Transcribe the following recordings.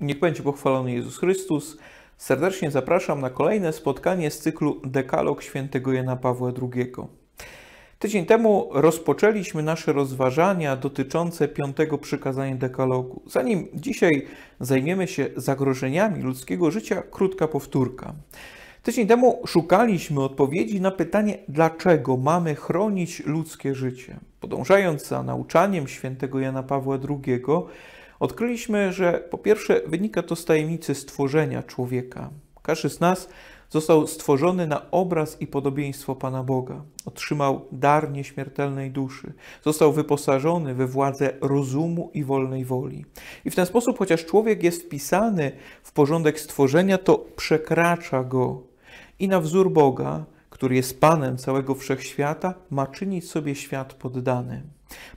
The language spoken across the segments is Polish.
Niech będzie pochwalony Jezus Chrystus. Serdecznie zapraszam na kolejne spotkanie z cyklu Dekalog świętego Jana Pawła II. Tydzień temu rozpoczęliśmy nasze rozważania dotyczące piątego przykazania dekalogu. Zanim dzisiaj zajmiemy się zagrożeniami ludzkiego życia, krótka powtórka. Tydzień temu szukaliśmy odpowiedzi na pytanie, dlaczego mamy chronić ludzkie życie. Podążając za nauczaniem świętego Jana Pawła II, Odkryliśmy, że po pierwsze wynika to z tajemnicy stworzenia człowieka. Każdy z nas został stworzony na obraz i podobieństwo Pana Boga. Otrzymał dar nieśmiertelnej duszy. Został wyposażony we władzę rozumu i wolnej woli. I w ten sposób, chociaż człowiek jest wpisany w porządek stworzenia, to przekracza go. I na wzór Boga, który jest Panem całego wszechświata, ma czynić sobie świat poddany.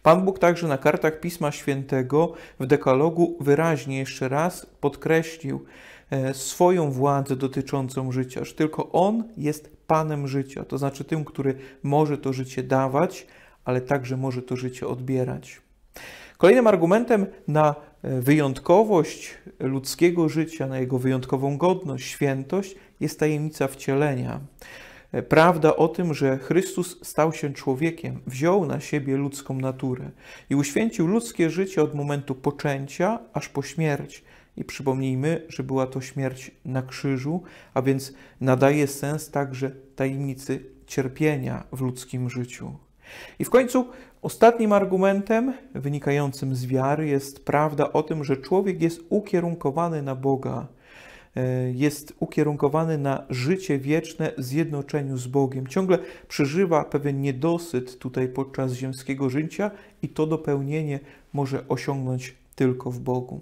Pan Bóg także na kartach Pisma Świętego w Dekalogu wyraźnie jeszcze raz podkreślił e, swoją władzę dotyczącą życia, że tylko On jest Panem życia, to znaczy tym, który może to życie dawać, ale także może to życie odbierać. Kolejnym argumentem na e, wyjątkowość ludzkiego życia, na jego wyjątkową godność, świętość jest tajemnica wcielenia. Prawda o tym, że Chrystus stał się człowiekiem, wziął na siebie ludzką naturę i uświęcił ludzkie życie od momentu poczęcia aż po śmierć. I przypomnijmy, że była to śmierć na krzyżu, a więc nadaje sens także tajemnicy cierpienia w ludzkim życiu. I w końcu ostatnim argumentem wynikającym z wiary jest prawda o tym, że człowiek jest ukierunkowany na Boga E, jest ukierunkowany na życie wieczne, zjednoczeniu z Bogiem. Ciągle przeżywa pewien niedosyt tutaj podczas ziemskiego życia i to dopełnienie może osiągnąć tylko w Bogu.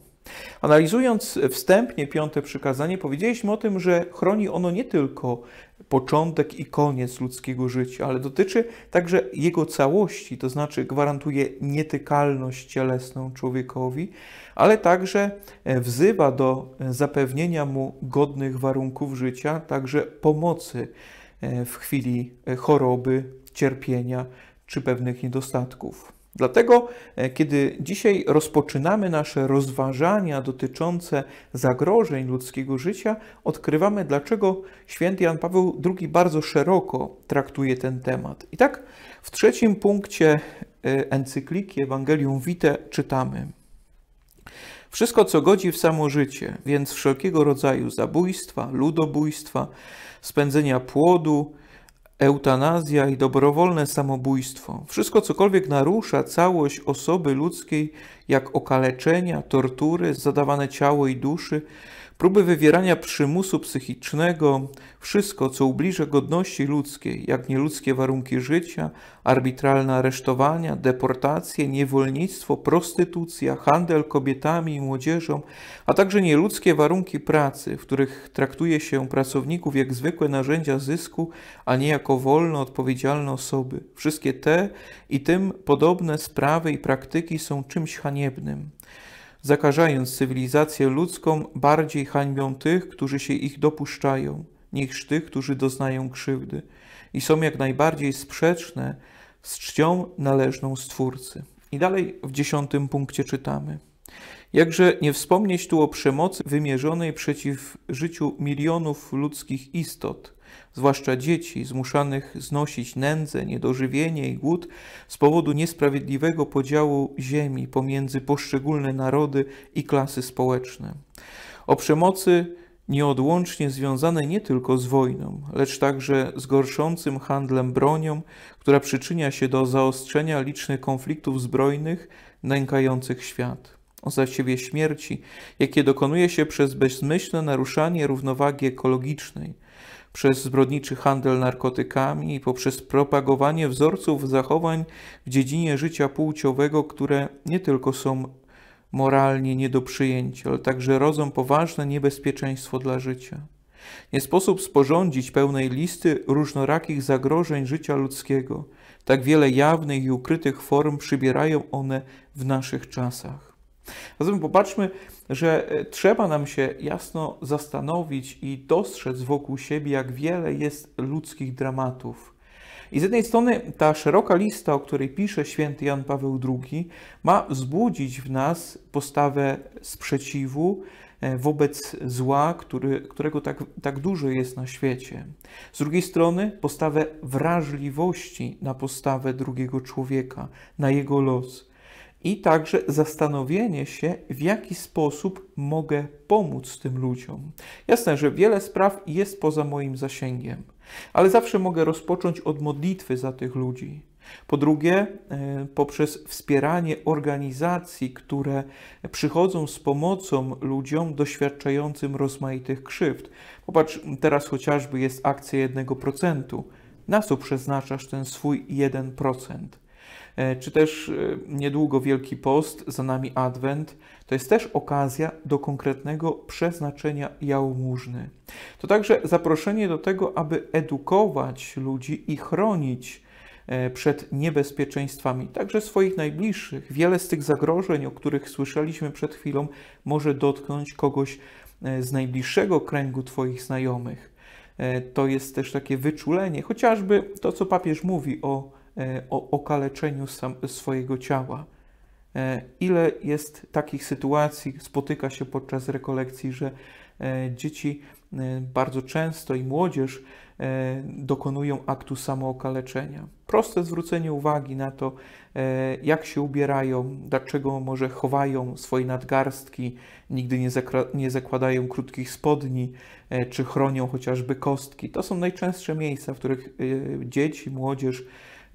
Analizując wstępnie piąte przykazanie, powiedzieliśmy o tym, że chroni ono nie tylko początek i koniec ludzkiego życia, ale dotyczy także jego całości, to znaczy gwarantuje nietykalność cielesną człowiekowi, ale także wzywa do zapewnienia mu godnych warunków życia, także pomocy e, w chwili e, choroby, cierpienia czy pewnych niedostatków. Dlatego, e, kiedy dzisiaj rozpoczynamy nasze rozważania dotyczące zagrożeń ludzkiego życia, odkrywamy, dlaczego święty Jan Paweł II bardzo szeroko traktuje ten temat. I tak w trzecim punkcie e, encykliki Evangelium Vitae czytamy. Wszystko, co godzi w samo życie, więc wszelkiego rodzaju zabójstwa, ludobójstwa, spędzenia płodu, Eutanazja i dobrowolne samobójstwo, wszystko cokolwiek narusza całość osoby ludzkiej, jak okaleczenia, tortury, zadawane ciało i duszy, próby wywierania przymusu psychicznego, wszystko, co ubliża godności ludzkiej, jak nieludzkie warunki życia, arbitralne aresztowania, deportacje, niewolnictwo, prostytucja, handel kobietami i młodzieżą, a także nieludzkie warunki pracy, w których traktuje się pracowników jak zwykłe narzędzia zysku, a nie jako wolno odpowiedzialne osoby. Wszystkie te i tym podobne sprawy i praktyki są czymś haniebnym haniebnym. Zakażając cywilizację ludzką, bardziej hańbią tych, którzy się ich dopuszczają, niż tych, którzy doznają krzywdy i są jak najbardziej sprzeczne z czcią należną Stwórcy. I dalej w dziesiątym punkcie czytamy. Jakże nie wspomnieć tu o przemocy wymierzonej przeciw życiu milionów ludzkich istot, zwłaszcza dzieci, zmuszanych znosić nędzę, niedożywienie i głód z powodu niesprawiedliwego podziału ziemi pomiędzy poszczególne narody i klasy społeczne. O przemocy nieodłącznie związane nie tylko z wojną, lecz także z gorszącym handlem bronią, która przyczynia się do zaostrzenia licznych konfliktów zbrojnych nękających świat. O zaciebie śmierci, jakie dokonuje się przez bezmyślne naruszanie równowagi ekologicznej, przez zbrodniczy handel narkotykami i poprzez propagowanie wzorców zachowań w dziedzinie życia płciowego, które nie tylko są moralnie nie do przyjęcia, ale także rodzą poważne niebezpieczeństwo dla życia. Nie sposób sporządzić pełnej listy różnorakich zagrożeń życia ludzkiego. Tak wiele jawnych i ukrytych form przybierają one w naszych czasach. Zatem popatrzmy, że e, trzeba nam się jasno zastanowić i dostrzec wokół siebie, jak wiele jest ludzkich dramatów. I z jednej strony ta szeroka lista, o której pisze święty Jan Paweł II, ma wzbudzić w nas postawę sprzeciwu, e, wobec zła, który, którego tak, tak dużo jest na świecie. Z drugiej strony postawę wrażliwości na postawę drugiego człowieka, na jego los i także zastanowienie się, w jaki sposób mogę pomóc tym ludziom. Jasne, że wiele spraw jest poza moim zasięgiem, ale zawsze mogę rozpocząć od modlitwy za tych ludzi. Po drugie, e, poprzez wspieranie organizacji, które przychodzą z pomocą ludziom doświadczającym rozmaitych krzywd. Popatrz, teraz chociażby jest akcja 1%. Na co przeznaczasz ten swój 1%? E, czy też e, niedługo Wielki Post, za nami Adwent, to jest też okazja do konkretnego przeznaczenia jałmużny. To także zaproszenie do tego, aby edukować ludzi i chronić e, przed niebezpieczeństwami, także swoich najbliższych. Wiele z tych zagrożeń, o których słyszeliśmy przed chwilą, może dotknąć kogoś z najbliższego kręgu Twoich znajomych. To jest też takie wyczulenie, chociażby to, co papież mówi o E, o okaleczeniu sam, swojego ciała. E, ile jest takich sytuacji, spotyka się podczas rekolekcji, że e, dzieci bardzo często i młodzież dokonują aktu samookaleczenia. Proste zwrócenie uwagi na to, jak się ubierają, dlaczego może chowają swoje nadgarstki, nigdy nie, nie zakładają krótkich spodni, czy chronią chociażby kostki. To są najczęstsze miejsca, w których dzieci, młodzież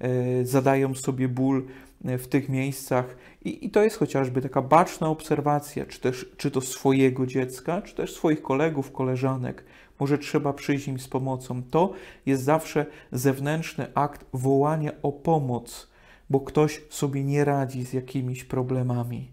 E, zadają sobie ból e, w tych miejscach. I, I, to jest chociażby taka baczna obserwacja, czy, też, czy to swojego dziecka, czy też swoich kolegów, koleżanek. Może trzeba przyjść im z pomocą. To jest zawsze zewnętrzny akt wołania o pomoc, bo ktoś sobie nie radzi z jakimiś problemami.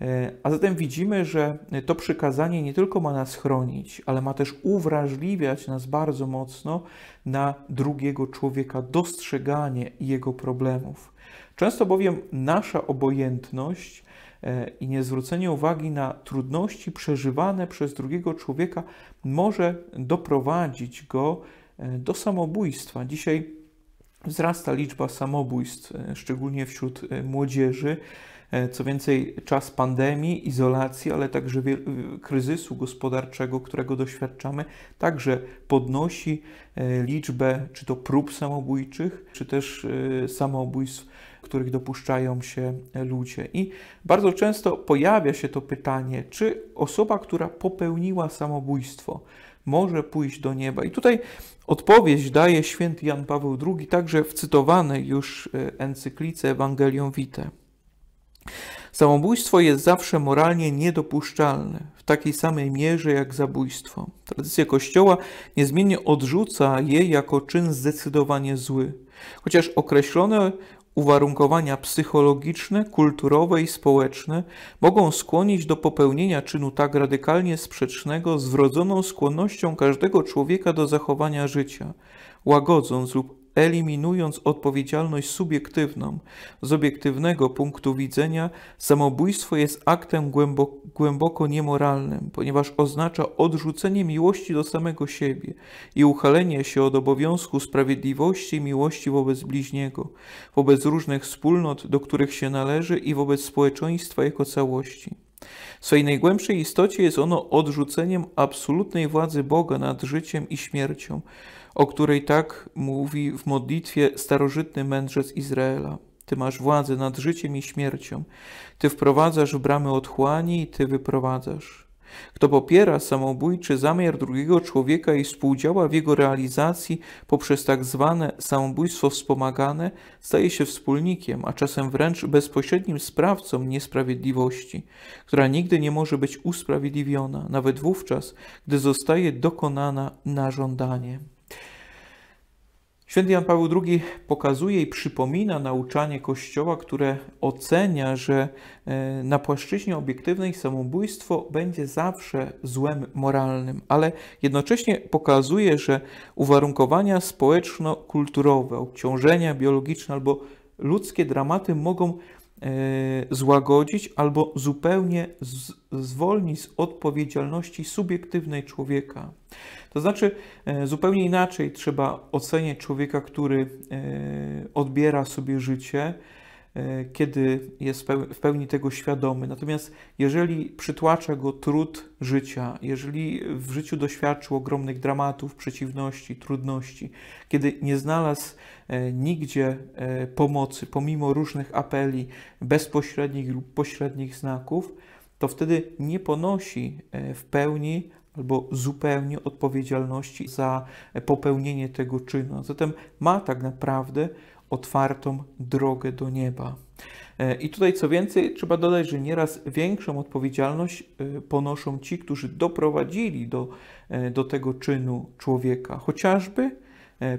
E, a zatem widzimy, że to przykazanie nie tylko ma nas chronić, ale ma też uwrażliwiać nas bardzo mocno na drugiego człowieka, dostrzeganie jego problemów. Często bowiem nasza obojętność e, i niezwrócenie uwagi na trudności przeżywane przez drugiego człowieka może doprowadzić go e, do samobójstwa. Dzisiaj wzrasta liczba samobójstw, szczególnie wśród młodzieży. E, co więcej, czas pandemii, izolacji, ale także kryzysu gospodarczego, którego doświadczamy, także podnosi e, liczbę czy to prób samobójczych, czy też e, samobójstw, których dopuszczają się ludzie. I bardzo często pojawia się to pytanie, czy osoba, która popełniła samobójstwo, może pójść do nieba. I tutaj odpowiedź daje święty Jan Paweł II także w cytowanej już encyklice Evangelium Vitae. Samobójstwo jest zawsze moralnie niedopuszczalne, w takiej samej mierze jak zabójstwo. Tradycja Kościoła niezmiennie odrzuca je jako czyn zdecydowanie zły, chociaż określone uwarunkowania psychologiczne, kulturowe i społeczne mogą skłonić do popełnienia czynu tak radykalnie sprzecznego z wrodzoną skłonnością każdego człowieka do zachowania życia, łagodząc lub eliminując odpowiedzialność subiektywną. Z obiektywnego punktu widzenia samobójstwo jest aktem głęboko, głęboko niemoralnym, ponieważ oznacza odrzucenie miłości do samego siebie i uchalenie się od obowiązku sprawiedliwości i miłości wobec bliźniego, wobec różnych wspólnot, do których się należy i wobec społeczeństwa jako całości. W swojej najgłębszej istocie jest ono odrzuceniem absolutnej władzy Boga nad życiem i śmiercią, o której tak mówi w modlitwie starożytny mędrzec Izraela. Ty masz władzę nad życiem i śmiercią. Ty wprowadzasz w bramy otchłani i ty wyprowadzasz. Kto popiera samobójczy zamiar drugiego człowieka i współdziała w jego realizacji poprzez tak zwane samobójstwo wspomagane, staje się wspólnikiem, a czasem wręcz bezpośrednim sprawcą niesprawiedliwości, która nigdy nie może być usprawiedliwiona, nawet wówczas, gdy zostaje dokonana na żądanie. Święty Jan Paweł II pokazuje i przypomina nauczanie Kościoła, które ocenia, że e, na płaszczyźnie obiektywnej samobójstwo będzie zawsze złem moralnym, ale jednocześnie pokazuje, że uwarunkowania społeczno-kulturowe, obciążenia biologiczne albo ludzkie dramaty mogą e, złagodzić albo zupełnie zwolnić z odpowiedzialności subiektywnej człowieka. To znaczy, e, zupełnie inaczej trzeba oceniać człowieka, który e, odbiera sobie życie, e, kiedy jest w pełni tego świadomy. Natomiast jeżeli przytłacza go trud życia, jeżeli w życiu doświadczył ogromnych dramatów, przeciwności, trudności, kiedy nie znalazł nigdzie pomocy, pomimo różnych apeli, bezpośrednich lub pośrednich znaków, to wtedy nie ponosi w pełni albo zupełnie odpowiedzialności za popełnienie tego czynu. Zatem ma tak naprawdę otwartą drogę do nieba. E, I tutaj co więcej, trzeba dodać, że nieraz większą odpowiedzialność e, ponoszą ci, którzy doprowadzili do, e, do tego czynu człowieka, chociażby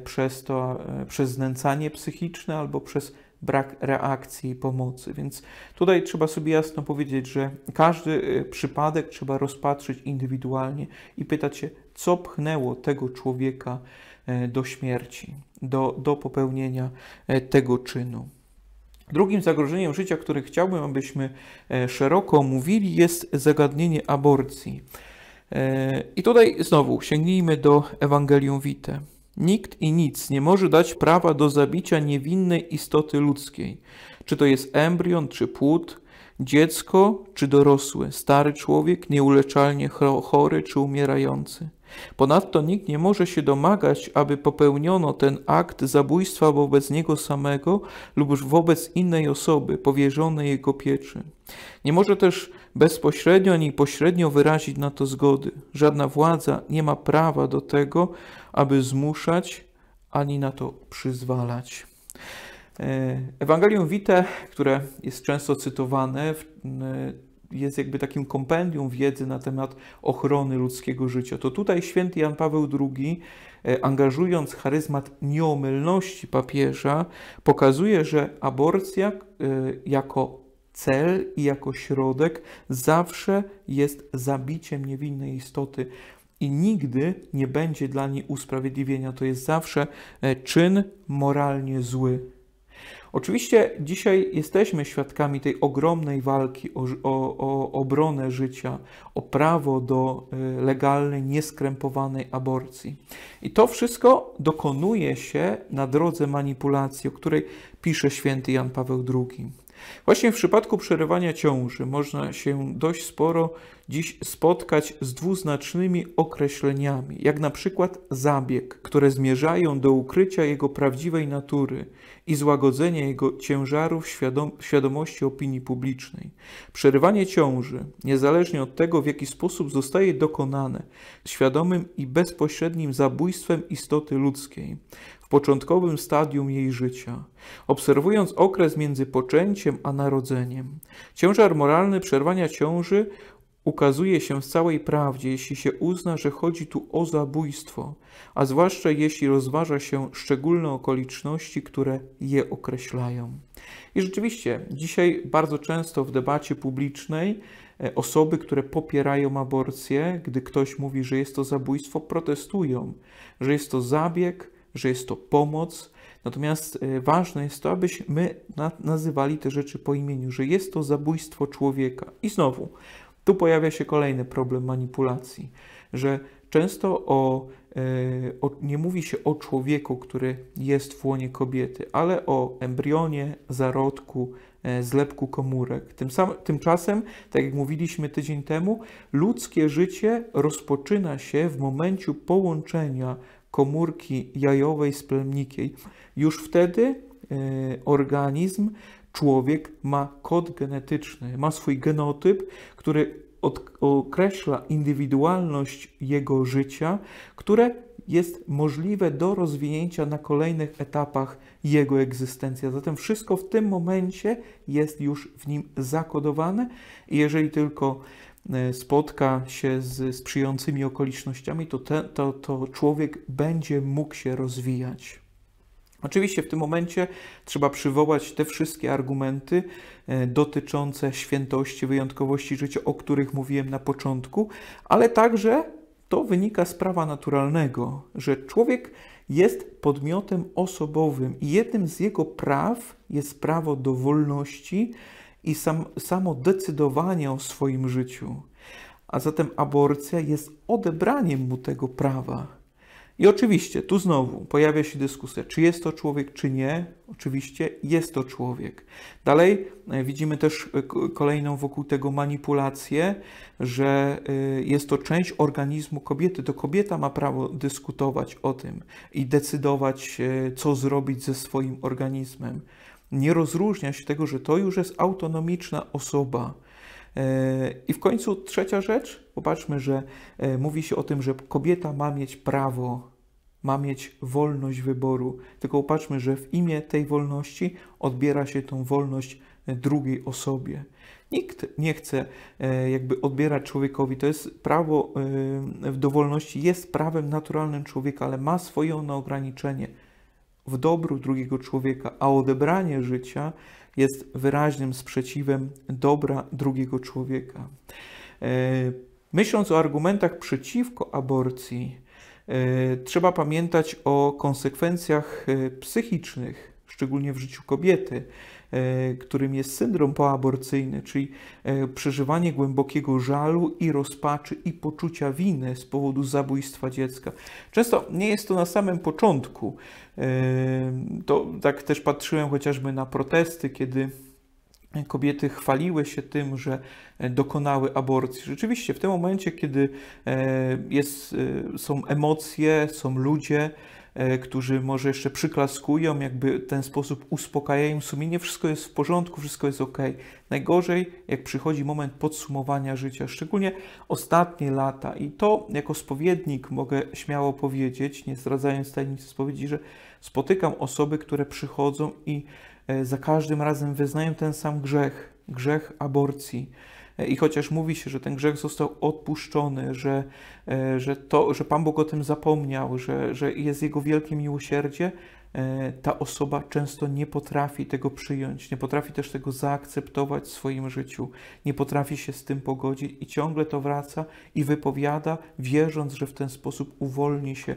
przez, to, przez znęcanie psychiczne albo przez brak reakcji i pomocy. Więc tutaj trzeba sobie jasno powiedzieć, że każdy y, przypadek trzeba rozpatrzyć indywidualnie i pytać się, co pchnęło tego człowieka e, do śmierci, do, do popełnienia e, tego czynu. Drugim zagrożeniem życia, które chciałbym, abyśmy e, szeroko omówili, jest zagadnienie aborcji. I tutaj znowu sięgnijmy do Ewangelium Vitae. Nikt i nic nie może dać prawa do zabicia niewinnej istoty ludzkiej, czy to jest embrion, czy płód, dziecko, czy dorosły, stary człowiek, nieuleczalnie chory, czy umierający. Ponadto nikt nie może się domagać, aby popełniono ten akt zabójstwa wobec niego samego lub wobec innej osoby powierzonej jego pieczy. Nie może też bezpośrednio ani pośrednio wyrazić na to zgody. Żadna władza nie ma prawa do tego, aby zmuszać ani na to przyzwalać. E, Ewangelium Vitae, które jest często cytowane, e, jest jakby takim kompendium wiedzy na temat ochrony ludzkiego życia. To tutaj święty Jan Paweł II, e, angażując charyzmat nieomylności papieża, pokazuje, że aborcja jako cel i jako środek zawsze jest zabiciem niewinnej istoty i nigdy nie będzie dla niej usprawiedliwienia. To jest zawsze e, czyn moralnie zły. Oczywiście dzisiaj jesteśmy świadkami tej ogromnej walki o, o, o obronę życia, o prawo do e, legalnej, nieskrępowanej aborcji. I to wszystko dokonuje się na drodze manipulacji, o której pisze święty Jan Paweł II. Właśnie w przypadku przerywania ciąży można się dość sporo dziś spotkać z dwuznacznymi określeniami, jak na przykład zabieg, które zmierzają do ukrycia jego prawdziwej natury i złagodzenia jego ciężarów świadom świadomości opinii publicznej. Przerywanie ciąży, niezależnie od tego, w jaki sposób zostaje dokonane, świadomym i bezpośrednim zabójstwem istoty ludzkiej w początkowym stadium jej życia, obserwując okres między poczęciem a narodzeniem. Ciężar moralny przerwania ciąży ukazuje się w całej prawdzie, jeśli się uzna, że chodzi tu o zabójstwo, a zwłaszcza jeśli rozważa się szczególne okoliczności, które je określają. I rzeczywiście, dzisiaj bardzo często w debacie publicznej e, osoby, które popierają aborcję, gdy ktoś mówi, że jest to zabójstwo, protestują, że jest to zabieg, że jest to pomoc. Natomiast e, ważne jest to, abyśmy nazywali te rzeczy po imieniu, że jest to zabójstwo człowieka. I znowu, tu pojawia się kolejny problem manipulacji, że często o, e, o, nie mówi się o człowieku, który jest w łonie kobiety, ale o embrionie, zarodku, e, zlepku komórek. Tym sam, tymczasem, tak jak mówiliśmy tydzień temu, ludzkie życie rozpoczyna się w momencie połączenia komórki jajowej z plemnikiem. Już wtedy e, organizm Człowiek ma kod genetyczny, ma swój genotyp, który określa indywidualność jego życia, które jest możliwe do rozwinięcia na kolejnych etapach jego egzystencji. Zatem wszystko w tym momencie jest już w nim zakodowane i jeżeli tylko e, spotka się z sprzyjającymi okolicznościami, to, te, to, to człowiek będzie mógł się rozwijać. Oczywiście w tym momencie trzeba przywołać te wszystkie argumenty e, dotyczące świętości, wyjątkowości życia, o których mówiłem na początku, ale także to wynika z prawa naturalnego, że człowiek jest podmiotem osobowym i jednym z jego praw jest prawo do wolności i sam, samo decydowania o swoim życiu. A zatem aborcja jest odebraniem mu tego prawa. I oczywiście tu znowu pojawia się dyskusja, czy jest to człowiek, czy nie. Oczywiście jest to człowiek. Dalej e, widzimy też e, kolejną wokół tego manipulację, że e, jest to część organizmu kobiety. To kobieta ma prawo dyskutować o tym i decydować, co zrobić ze swoim organizmem. Nie rozróżnia się tego, że to już jest autonomiczna osoba E, I w końcu trzecia rzecz, popatrzmy, że e, mówi się o tym, że kobieta ma mieć prawo, ma mieć wolność wyboru, tylko popatrzmy, że w imię tej wolności odbiera się tą wolność drugiej osobie. Nikt nie chce e, jakby odbierać człowiekowi, to jest prawo do wolności, jest prawem naturalnym człowieka, ale ma swoje ono ograniczenie w dobru drugiego człowieka, a odebranie życia jest wyraźnym sprzeciwem dobra drugiego człowieka. E, myśląc o argumentach przeciwko aborcji, e, trzeba pamiętać o konsekwencjach e, psychicznych, szczególnie w życiu kobiety. E, którym jest syndrom poaborcyjny, czyli e, przeżywanie głębokiego żalu i rozpaczy i poczucia winy z powodu zabójstwa dziecka. Często nie jest to na samym początku. E, to tak też patrzyłem chociażby na protesty, kiedy kobiety chwaliły się tym, że dokonały aborcji. Rzeczywiście, w tym momencie, kiedy jest, są emocje, są ludzie, E, którzy może jeszcze przyklaskują, jakby w ten sposób uspokajają sumienie, wszystko jest w porządku, wszystko jest ok. Najgorzej, jak przychodzi moment podsumowania życia, szczególnie ostatnie lata. I to jako spowiednik mogę śmiało powiedzieć, nie zdradzając tajemnicy spowiedzi, że spotykam osoby, które przychodzą i e, za każdym razem wyznają ten sam grzech, grzech aborcji E, I chociaż mówi się, że ten grzech został odpuszczony, że, e, że, to, że Pan Bóg o tym zapomniał, że, że jest Jego wielkie miłosierdzie, e, ta osoba często nie potrafi tego przyjąć, nie potrafi też tego zaakceptować w swoim życiu, nie potrafi się z tym pogodzić i ciągle to wraca i wypowiada, wierząc, że w ten sposób uwolni się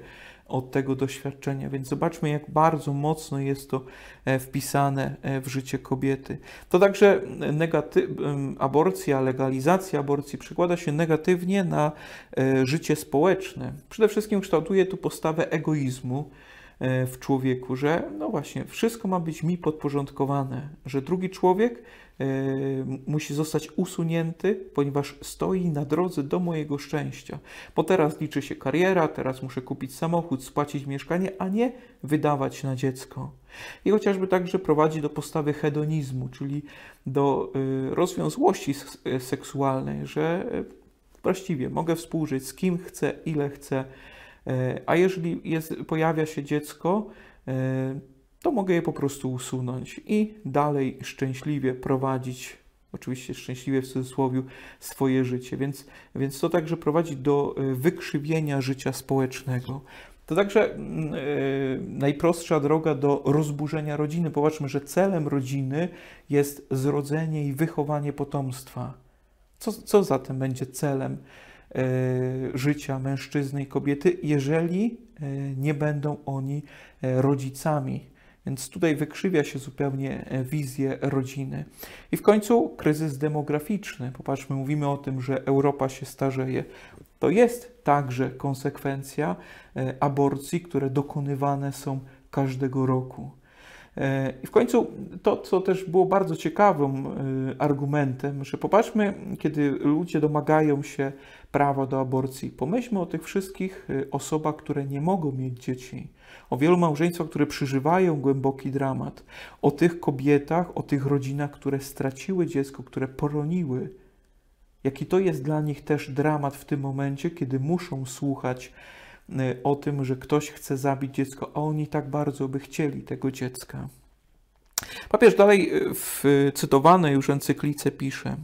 od tego doświadczenia. Więc zobaczmy, jak bardzo mocno jest to e, wpisane e, w życie kobiety. To także aborcja, legalizacja aborcji przekłada się negatywnie na e, życie społeczne. Przede wszystkim kształtuje tu postawę egoizmu w człowieku, że no właśnie, wszystko ma być mi podporządkowane, że drugi człowiek Y, musi zostać usunięty, ponieważ stoi na drodze do mojego szczęścia. Bo teraz liczy się kariera, teraz muszę kupić samochód, spłacić mieszkanie, a nie wydawać na dziecko. I chociażby także prowadzi do postawy hedonizmu, czyli do y, rozwiązłości y, seksualnej, że właściwie mogę współżyć z kim chcę, ile chcę. A jeżeli jest, pojawia się dziecko, to mogę je po prostu usunąć i dalej szczęśliwie prowadzić, oczywiście szczęśliwie w cudzysłowie, swoje życie. Więc, więc to także prowadzi do e, wykrzywienia życia społecznego. To także yy, najprostsza droga do rozburzenia rodziny. Popatrzmy, że celem rodziny jest zrodzenie i wychowanie potomstwa. Co, co zatem będzie celem yy, życia mężczyzny i kobiety, jeżeli yy, nie będą oni rodzicami? Więc tutaj wykrzywia się zupełnie e, wizję rodziny. I w końcu kryzys demograficzny. Popatrzmy, mówimy o tym, że Europa się starzeje. To jest także konsekwencja e, aborcji, które dokonywane są każdego roku. E, I w końcu to, co też było bardzo ciekawym e, argumentem, że popatrzmy, kiedy ludzie domagają się prawa do aborcji, pomyślmy o tych wszystkich e, osobach, które nie mogą mieć dzieci, o wielu małżeństwach, które przeżywają głęboki dramat, o tych kobietach, o tych rodzinach, które straciły dziecko, które poroniły. Jaki to jest dla nich też dramat w tym momencie, kiedy muszą słuchać Y, o tym, że ktoś chce zabić dziecko, a oni tak bardzo by chcieli tego dziecka. Papież dalej e, w cytowanej już encyklice pisze: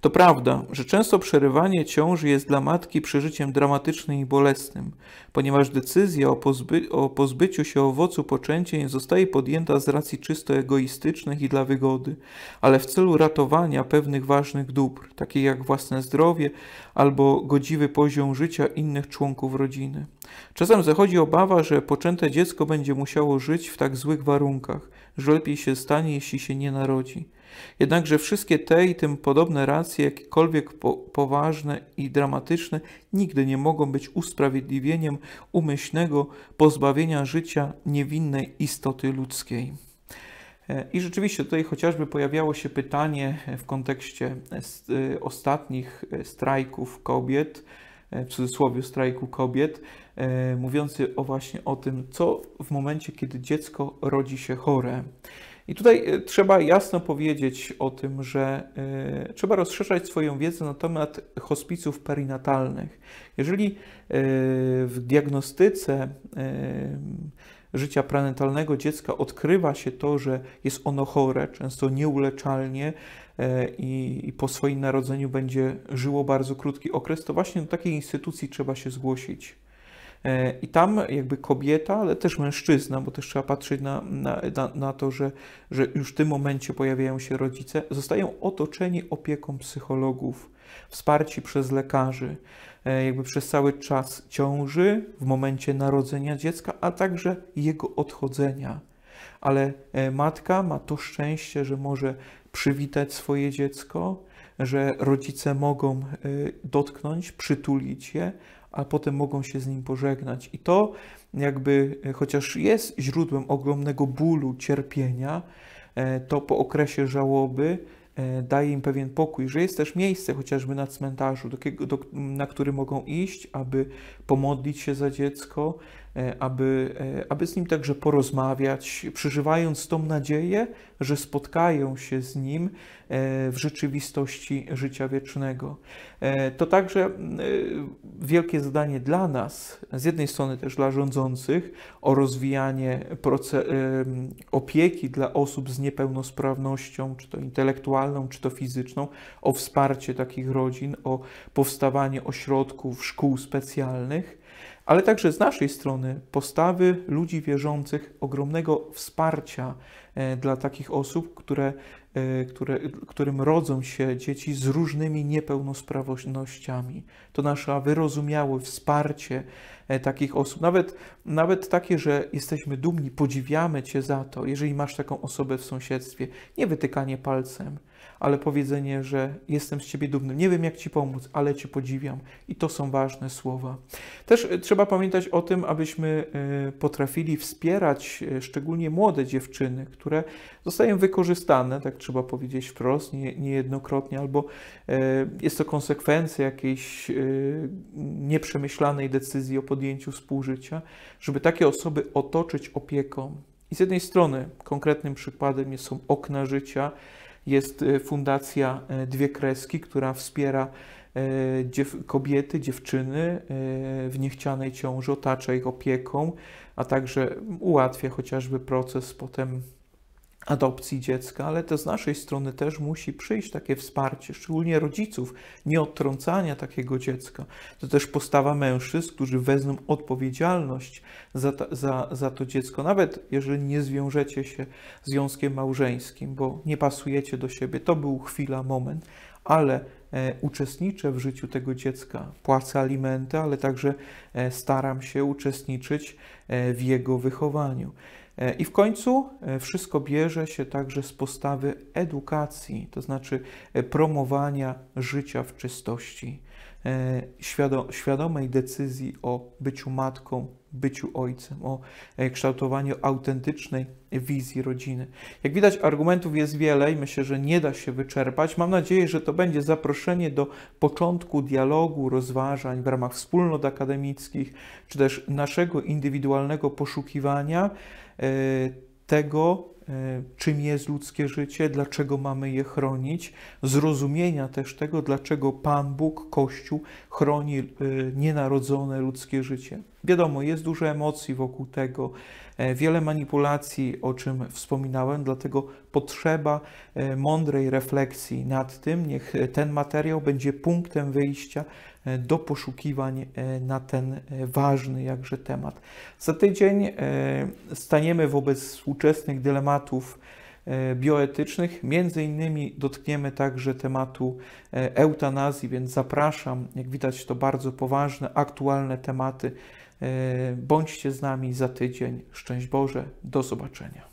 To prawda, że często przerywanie ciąży jest dla matki przeżyciem dramatycznym i bolesnym, ponieważ decyzja o, pozby o pozbyciu się owocu poczęcia nie zostaje podjęta z racji czysto egoistycznych i dla wygody, ale w celu ratowania pewnych ważnych dóbr, takich jak własne zdrowie albo godziwy poziom życia innych członków rodziny. Czasem zachodzi obawa, że poczęte dziecko będzie musiało żyć w tak złych warunkach że lepiej się stanie, jeśli się nie narodzi. Jednakże wszystkie te i tym podobne racje, jakiekolwiek po poważne i dramatyczne, nigdy nie mogą być usprawiedliwieniem umyślnego pozbawienia życia niewinnej istoty ludzkiej. E, I rzeczywiście tutaj chociażby pojawiało się pytanie w kontekście e, e, ostatnich strajków kobiet, E, w cudzysłowie strajku kobiet, e, mówiący o właśnie o tym, co w momencie, kiedy dziecko rodzi się chore. I tutaj e, trzeba jasno powiedzieć o tym, że trzeba rozszerzać swoją wiedzę na temat hospiców perinatalnych. Jeżeli w diagnostyce życia prenatalnego dziecka odkrywa się to, że jest ono chore, często nieuleczalnie, E, i, i po swoim narodzeniu będzie żyło bardzo krótki okres, to właśnie do takiej instytucji trzeba się zgłosić. E, I tam jakby kobieta, ale też mężczyzna, bo też trzeba patrzeć na, na, na, to, że, że już w tym momencie pojawiają się rodzice, zostają otoczeni opieką psychologów, wsparci przez lekarzy, e, jakby przez cały czas ciąży, w momencie narodzenia dziecka, a także jego odchodzenia. Ale matka ma to szczęście, że może przywitać swoje dziecko, że rodzice mogą e, dotknąć, przytulić je, a potem mogą się z nim pożegnać. I to jakby, e, chociaż jest źródłem ogromnego bólu, cierpienia, e, to po okresie żałoby daje im pewien pokój, że jest też miejsce chociażby na cmentarzu, do, do, na który mogą iść, aby pomodlić się za dziecko, e, aby, e, aby z nim także porozmawiać, przeżywając tą nadzieję, że spotkają się z nim e, w rzeczywistości życia wiecznego. To także wielkie zadanie dla nas, z jednej strony też dla rządzących, o rozwijanie opieki dla osób z niepełnosprawnością, czy to intelektualną, czy to fizyczną, o wsparcie takich rodzin, o powstawanie ośrodków, szkół specjalnych ale także z naszej strony postawy ludzi wierzących, ogromnego wsparcia e, dla takich osób, które, e, które, którym rodzą się dzieci z różnymi niepełnosprawnościami. To nasze wyrozumiałe wsparcie e, takich osób, nawet, nawet takie, że jesteśmy dumni, podziwiamy Cię za to, jeżeli masz taką osobę w sąsiedztwie, nie wytykanie palcem, ale powiedzenie, że jestem z Ciebie dumny, nie wiem jak Ci pomóc, ale Cię podziwiam. I to są ważne słowa. Też y, trzeba pamiętać o tym, abyśmy y, potrafili wspierać y, szczególnie młode dziewczyny, które zostają wykorzystane, tak trzeba powiedzieć wprost, nie, niejednokrotnie, albo jest to konsekwencja jakiejś nieprzemyślanej decyzji o podjęciu współżycia, żeby takie osoby otoczyć opieką. I z jednej strony konkretnym przykładem są okna życia, jest e, fundacja e, Dwie Kreski, która wspiera e, dziew kobiety, dziewczyny w niechcianej ciąży, otacza ich opieką, a także ułatwia chociażby proces potem adopcji dziecka, ale to z naszej strony też musi przyjść takie wsparcie, szczególnie rodziców, nie odtrącania takiego dziecka. To też postawa mężczyzn, którzy wezmą odpowiedzialność za to, za, za to dziecko, nawet jeżeli nie zwiążecie się związkiem małżeńskim, bo nie pasujecie do siebie. To był chwila, moment, ale e, uczestniczę w życiu tego dziecka, płacę alimenty, ale także e, staram się uczestniczyć e, w jego wychowaniu. E, I w końcu e, wszystko bierze się także z postawy edukacji, to znaczy e, promowania życia w czystości, świadomej decyzji o byciu matką, byciu ojcem, o kształtowaniu autentycznej wizji rodziny. Jak widać, argumentów jest wiele i myślę, że nie da się wyczerpać. Mam nadzieję, że to będzie zaproszenie do początku dialogu, rozważań w ramach wspólnot akademickich, czy też naszego indywidualnego poszukiwania. E, tego, e, czym jest ludzkie życie, dlaczego mamy je chronić, zrozumienia też tego, dlaczego Pan Bóg, Kościół chroni e, nienarodzone ludzkie życie. Wiadomo, jest dużo emocji wokół tego, wiele manipulacji, o czym wspominałem, dlatego potrzeba mądrej refleksji nad tym. Niech ten materiał będzie punktem wyjścia E, do poszukiwań e, na ten e, ważny jakże temat. Za tydzień staniemy wobec współczesnych dylematów bioetycznych. Między innymi dotkniemy także tematu eutanazji, więc zapraszam. Jak widać, to bardzo poważne, aktualne tematy. Bądźcie z nami za tydzień. Szczęść Boże, do zobaczenia.